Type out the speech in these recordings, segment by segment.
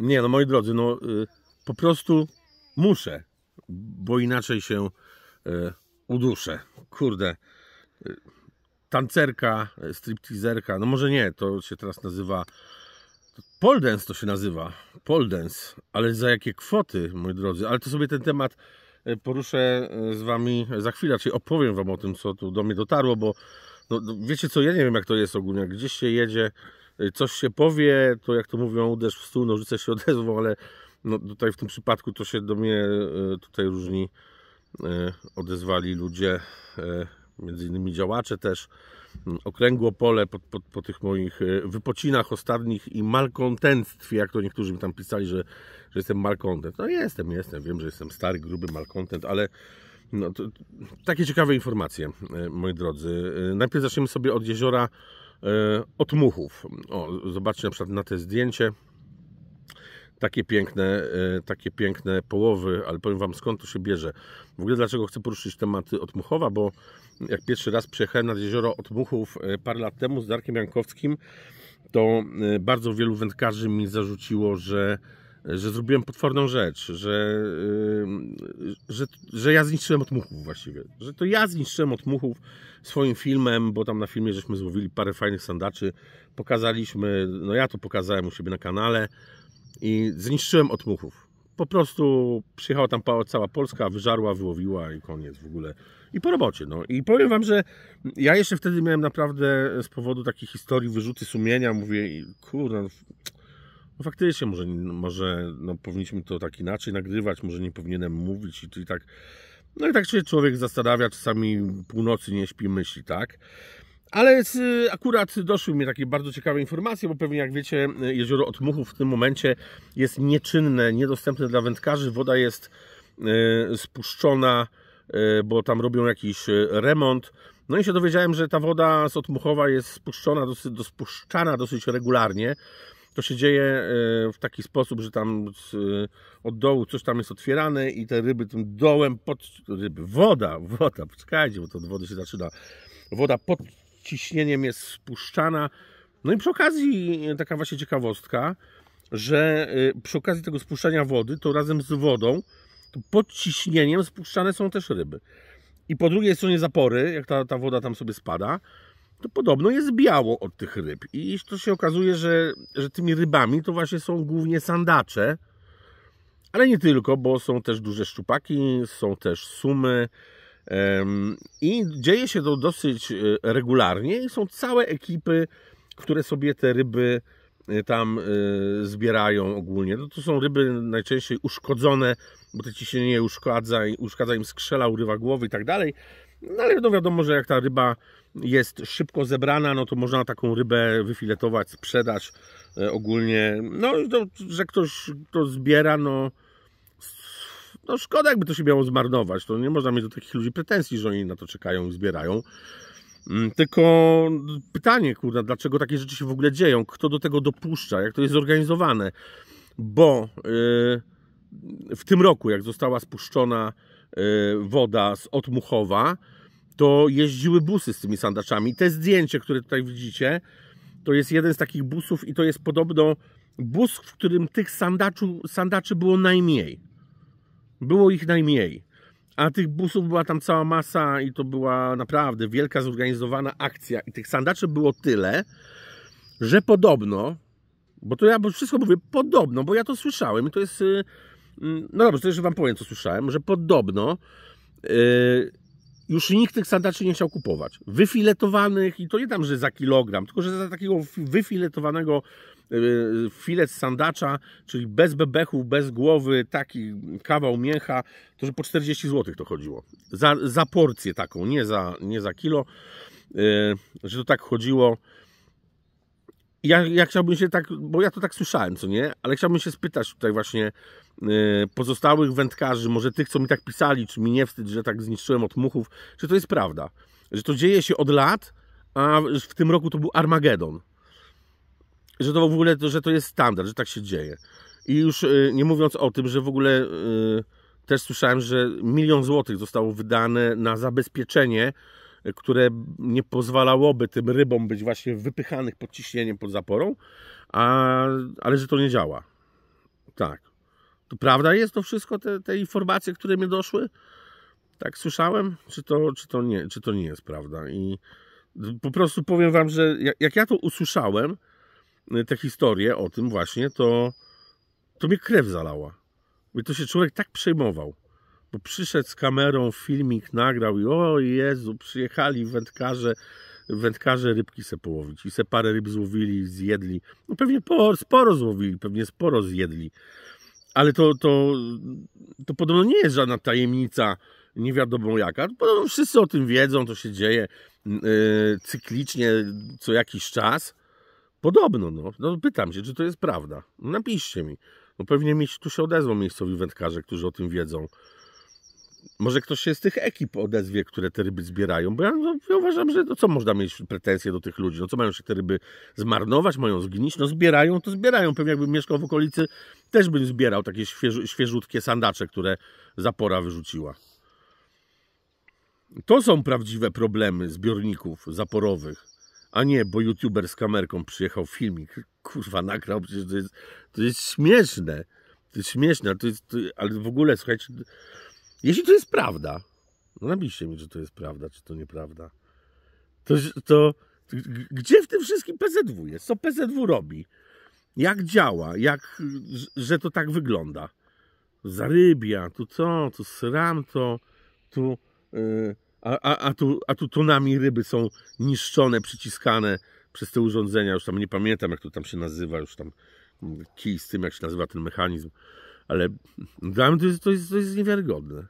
Nie, no moi drodzy, no y, po prostu muszę, bo inaczej się y, uduszę. Kurde. Y, tancerka, stripteaserka, no może nie, to się teraz nazywa Poldens, to się nazywa. Poldens, ale za jakie kwoty, moi drodzy, ale to sobie ten temat y, poruszę y, z wami za chwilę, czyli opowiem wam o tym, co tu do mnie dotarło, bo no, wiecie co, ja nie wiem jak to jest ogólnie, gdzieś się jedzie Y, coś się powie, to jak to mówią, uderz w stół, nożyce się odezwą, ale no tutaj w tym przypadku to się do mnie y, tutaj różni y, odezwali ludzie, między innymi działacze też. Okręgło pole po, po, po tych moich wypocinach ostatnich i malkontentstwie, jak to niektórzy mi tam pisali, że, że jestem malkontent. No jestem, jestem, wiem, że jestem stary, gruby malkontent, ale no, to, takie ciekawe informacje, moi drodzy. Najpierw zaczniemy sobie od jeziora E, odmuchów. O, zobaczcie na przykład na te zdjęcie. Takie piękne, e, takie piękne połowy, ale powiem Wam skąd to się bierze. W ogóle dlaczego chcę poruszyć temat odmuchowa, bo jak pierwszy raz przyjechałem nad jezioro odmuchów e, parę lat temu z Darkiem Jankowskim, to bardzo wielu wędkarzy mi zarzuciło, że że zrobiłem potworną rzecz, że, że, że ja zniszczyłem odmuchów właściwie. Że to ja zniszczyłem odmuchów swoim filmem, bo tam na filmie żeśmy złowili parę fajnych sandaczy. Pokazaliśmy, no ja to pokazałem u siebie na kanale i zniszczyłem odmuchów. Po prostu przyjechała tam cała Polska, wyżarła, wyłowiła i koniec w ogóle. I po robocie, no. I powiem Wam, że ja jeszcze wtedy miałem naprawdę z powodu takich historii wyrzuty sumienia. Mówię, kurde, no, no faktycznie, może, może no, powinniśmy to tak inaczej nagrywać, może nie powinienem mówić i, i tak. No i tak się człowiek zastanawia, czasami północy nie śpi myśli, tak? Ale z, akurat doszły mi takie bardzo ciekawe informacje, bo pewnie jak wiecie, jezioro Otmuchów w tym momencie jest nieczynne, niedostępne dla wędkarzy. Woda jest y, spuszczona, y, bo tam robią jakiś e, remont. No i się dowiedziałem, że ta woda z Otmuchowa jest spuszczona, dosyć, spuszczana dosyć regularnie to się dzieje e, w taki sposób, że tam z, e, od dołu coś tam jest otwierane i te ryby tym dołem pod... ryby, woda, woda, poczekajcie, bo to od wody się zaczyna. Woda pod ciśnieniem jest spuszczana. No i przy okazji e, taka właśnie ciekawostka, że przy okazji tego spuszczania wody, to razem z wodą, pod ciśnieniem spuszczane są też ryby. I po drugiej stronie zapory, jak ta, ta woda tam sobie spada, to podobno jest biało od tych ryb. I to się okazuje, że, że tymi rybami to właśnie są głównie sandacze, ale nie tylko, bo są też duże szczupaki, są też sumy. I dzieje się to dosyć e, regularnie i są całe ekipy, które sobie te ryby e, tam e, zbierają ogólnie. No to są ryby najczęściej uszkodzone, bo te ci się nie uszkadza, uszkadza im skrzela, urywa głowy i tak dalej. No ale no wiadomo, że jak ta ryba jest szybko zebrana, no to można taką rybę wyfiletować, sprzedać e, ogólnie. No, to, że ktoś to zbiera, no, no szkoda jakby to się miało zmarnować. To nie można mieć do takich ludzi pretensji, że oni na to czekają i zbierają. Mm, tylko pytanie, kurde, dlaczego takie rzeczy się w ogóle dzieją? Kto do tego dopuszcza? Jak to jest zorganizowane? Bo yy, w tym roku, jak została spuszczona yy, woda z Otmuchowa, to jeździły busy z tymi sandaczami. Te zdjęcie, które tutaj widzicie, to jest jeden z takich busów i to jest podobno bus, w którym tych sandaczu, sandaczy było najmniej. Było ich najmniej. A tych busów była tam cała masa i to była naprawdę wielka, zorganizowana akcja. I tych sandaczy było tyle, że podobno, bo to ja wszystko mówię podobno, bo ja to słyszałem i to jest... Y, mm, no dobrze, to jeszcze Wam powiem, co słyszałem, że podobno yy, już nikt tych sandaczy nie chciał kupować. Wyfiletowanych, i to nie tam, że za kilogram, tylko że za takiego wyfiletowanego e, filet sandacza, czyli bez bebechu, bez głowy, taki kawał mięcha, to że po 40 zł to chodziło. Za, za porcję taką, nie za, nie za kilo. E, że to tak chodziło ja, ja chciałbym się tak, bo ja to tak słyszałem, co nie, ale chciałbym się spytać tutaj właśnie yy, pozostałych wędkarzy, może tych, co mi tak pisali, czy mi nie wstyd, że tak zniszczyłem od muchów, czy to jest prawda, że to dzieje się od lat, a w tym roku to był Armagedon. Że to w ogóle, że to jest standard, że tak się dzieje. I już yy, nie mówiąc o tym, że w ogóle yy, też słyszałem, że milion złotych zostało wydane na zabezpieczenie które nie pozwalałoby tym rybom być właśnie wypychanych pod ciśnieniem, pod zaporą, a, ale że to nie działa. Tak. To prawda jest to wszystko, te, te informacje, które mi doszły? Tak słyszałem? Czy to, czy to, nie, czy to nie jest prawda? I po prostu powiem Wam, że jak, jak ja to usłyszałem, y, te historie o tym właśnie, to, to mnie krew zalała. I to się człowiek tak przejmował bo przyszedł z kamerą, filmik nagrał i o Jezu, przyjechali wędkarze, wędkarze rybki se połowić i se parę ryb złowili, zjedli. No pewnie sporo złowili, pewnie sporo zjedli. Ale to, to, to podobno nie jest żadna tajemnica, nie wiadomo jaka. Podobno wszyscy o tym wiedzą, to się dzieje yy, cyklicznie co jakiś czas. Podobno, no. no. Pytam się, czy to jest prawda. Napiszcie mi. No pewnie mi, tu się odezwą miejscowi wędkarze, którzy o tym wiedzą może ktoś się z tych ekip odezwie, które te ryby zbierają, bo ja, no, ja uważam, że to no, co można mieć pretensje do tych ludzi, no co mają się te ryby zmarnować, mają zgnić, no zbierają, to zbierają, pewnie jakbym mieszkał w okolicy, też bym zbierał takie świeżu, świeżutkie sandacze, które zapora wyrzuciła. To są prawdziwe problemy zbiorników zaporowych, a nie, bo youtuber z kamerką przyjechał filmik, kurwa nagrał, przecież to jest, to jest śmieszne, to jest śmieszne, to jest, to, ale w ogóle, słuchajcie, jeśli to jest prawda, no napiszcie mi, czy to jest prawda, czy to nieprawda. To, to gdzie w tym wszystkim PZW jest? Co PZW robi? Jak działa? Jak, że to tak wygląda? Zarybia, tu co, tu sram to, tu... Yy, a, a, a, tu, a tu tonami ryby są niszczone, przyciskane przez te urządzenia. Już tam nie pamiętam, jak to tam się nazywa, już tam kij z tym, jak się nazywa ten mechanizm ale dla mnie to jest, to jest, to jest niewiarygodne.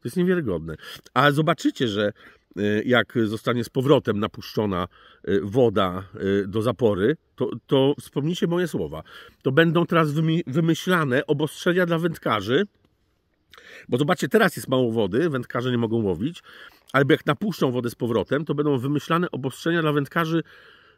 To jest niewiarygodne. A zobaczycie, że y, jak zostanie z powrotem napuszczona y, woda y, do zapory, to, to wspomnijcie moje słowa. To będą teraz wymyślane obostrzenia dla wędkarzy, bo zobaczcie, teraz jest mało wody, wędkarze nie mogą łowić, ale jak napuszczą wodę z powrotem, to będą wymyślane obostrzenia dla wędkarzy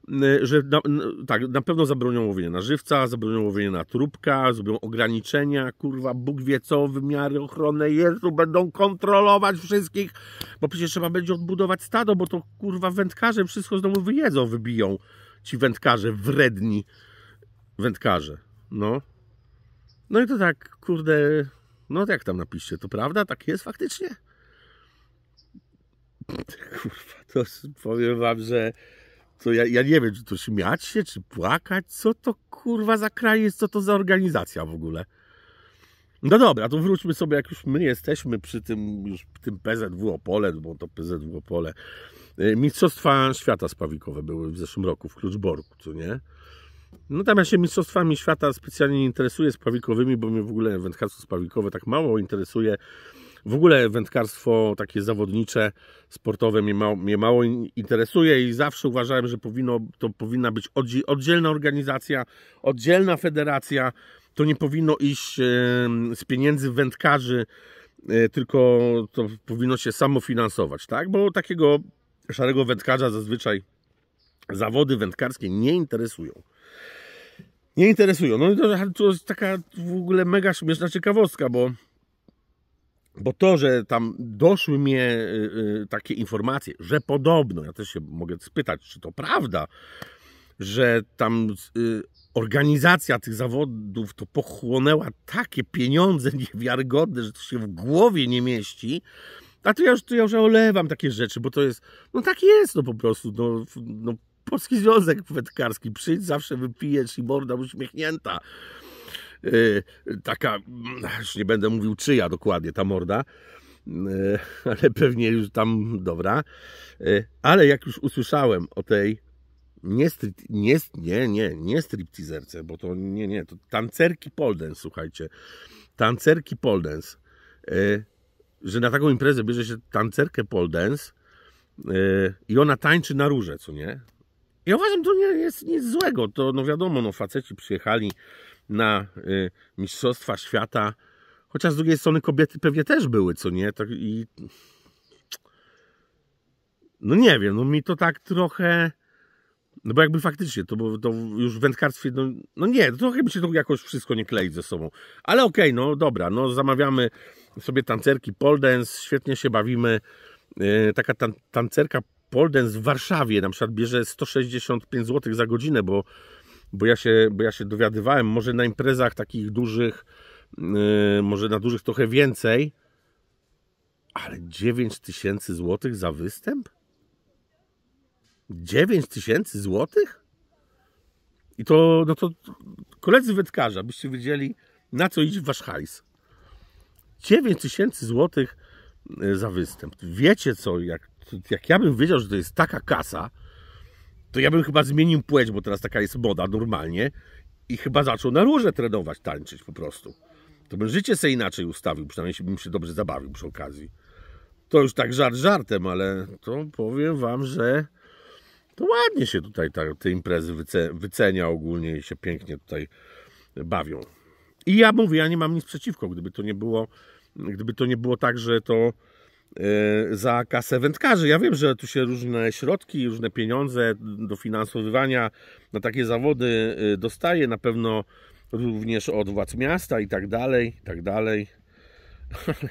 Y, że na, tak, na pewno zabronią łowienia na żywca, zabronią łowienia na trupka, zrobią ograniczenia, kurwa, Bóg wie co, wymiary ochrony Jezu, będą kontrolować wszystkich, bo przecież trzeba będzie odbudować stado, bo to kurwa wędkarze wszystko z domu wyjedzą, wybiją ci wędkarze, wredni wędkarze, no. No i to tak, kurde, no jak tam napiszcie, to prawda? Tak jest faktycznie? Kurwa, to powiem wam, że to ja, ja nie wiem, czy to śmiać się, czy płakać, co to kurwa za kraj jest, co to za organizacja w ogóle. No dobra, to wróćmy sobie, jak już my jesteśmy przy tym, już tym PZW Opole, bo to PZW Opole. E, Mistrzostwa Świata Spawikowe były w zeszłym roku w Kluczborku, co nie? No tam ja się mistrzostwami świata specjalnie nie interesuję spawikowymi, bo mnie w ogóle wędkarstwo spawikowe tak mało interesuje. W ogóle wędkarstwo takie zawodnicze, sportowe mnie mało, mnie mało interesuje i zawsze uważałem, że powinno, to powinna być oddzielna organizacja, oddzielna federacja. To nie powinno iść z pieniędzy wędkarzy, e, tylko to powinno się samofinansować, tak? Bo takiego szarego wędkarza zazwyczaj zawody wędkarskie nie interesują. Nie interesują. No to, to jest taka w ogóle mega śmieszna ciekawostka, bo bo to, że tam doszły mnie y, y, takie informacje, że podobno, ja też się mogę spytać, czy to prawda, że tam y, organizacja tych zawodów to pochłonęła takie pieniądze niewiarygodne, że to się w głowie nie mieści. A to ja już, to ja już olewam takie rzeczy, bo to jest, no tak jest, no po prostu, no, no Polski Związek Wetkarski, przyjdź, zawsze wypijesz i morda uśmiechnięta. Y, taka, mm, już nie będę mówił czyja dokładnie ta morda, y, ale pewnie już tam, dobra. Y, ale jak już usłyszałem o tej nie, stri nie, nie, nie, nie stripteaserce, bo to nie, nie, to tancerki polden, słuchajcie. Tancerki poldens. że na taką imprezę bierze się tancerkę poldens i ona tańczy na róże, co nie? Ja uważam, to nie jest nic złego. To no wiadomo, no faceci przyjechali na y, Mistrzostwa Świata, chociaż z drugiej strony kobiety pewnie też były, co nie? Tak, i... No nie wiem, no mi to tak trochę... No bo jakby faktycznie, to, bo, to już w wędkarstwie, no, no nie, to trochę by się to jakoś wszystko nie kleić ze sobą. Ale okej, okay, no dobra, no zamawiamy sobie tancerki pole dance, świetnie się bawimy. Yy, taka tan tancerka Poldens w Warszawie na przykład bierze 165 zł za godzinę, bo, bo, ja, się, bo ja się dowiadywałem, może na imprezach takich dużych, yy, może na dużych trochę więcej, ale 9 tysięcy złotych za występ? 9 tysięcy złotych? I to, no to koledzy wetkarza, byście wiedzieli, na co idzie wasz hajs. 9 tysięcy złotych yy, za występ. Wiecie co, jak jak ja bym wiedział, że to jest taka kasa, to ja bym chyba zmienił płeć, bo teraz taka jest moda normalnie i chyba zaczął na róże trenować, tańczyć po prostu. To bym życie sobie inaczej ustawił, przynajmniej bym się dobrze zabawił przy okazji. To już tak żart żartem, ale to powiem Wam, że to ładnie się tutaj ta, te imprezy wycenia ogólnie i się pięknie tutaj bawią. I ja mówię, ja nie mam nic przeciwko, gdyby to nie było, gdyby to nie było tak, że to Y, za kasę wędkarzy. Ja wiem, że tu się różne środki, różne pieniądze do finansowywania na takie zawody y, dostaje, na pewno również od władz miasta i tak dalej, i tak dalej.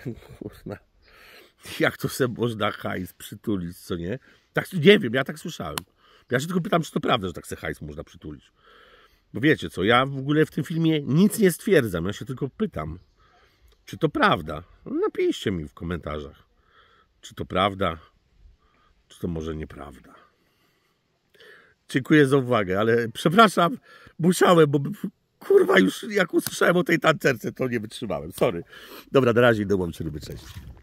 Jak to se można hajs przytulić, co nie? Tak, nie wiem, ja tak słyszałem. Ja się tylko pytam, czy to prawda, że tak se hajs można przytulić. Bo wiecie co, ja w ogóle w tym filmie nic nie stwierdzam, ja się tylko pytam, czy to prawda. No napiszcie mi w komentarzach. Czy to prawda, czy to może nieprawda. Dziękuję za uwagę, ale przepraszam, musiałem, bo kurwa już jak usłyszałem o tej tancerce, to nie wytrzymałem. Sorry. Dobra, na razie i łowić ryby. Cześć.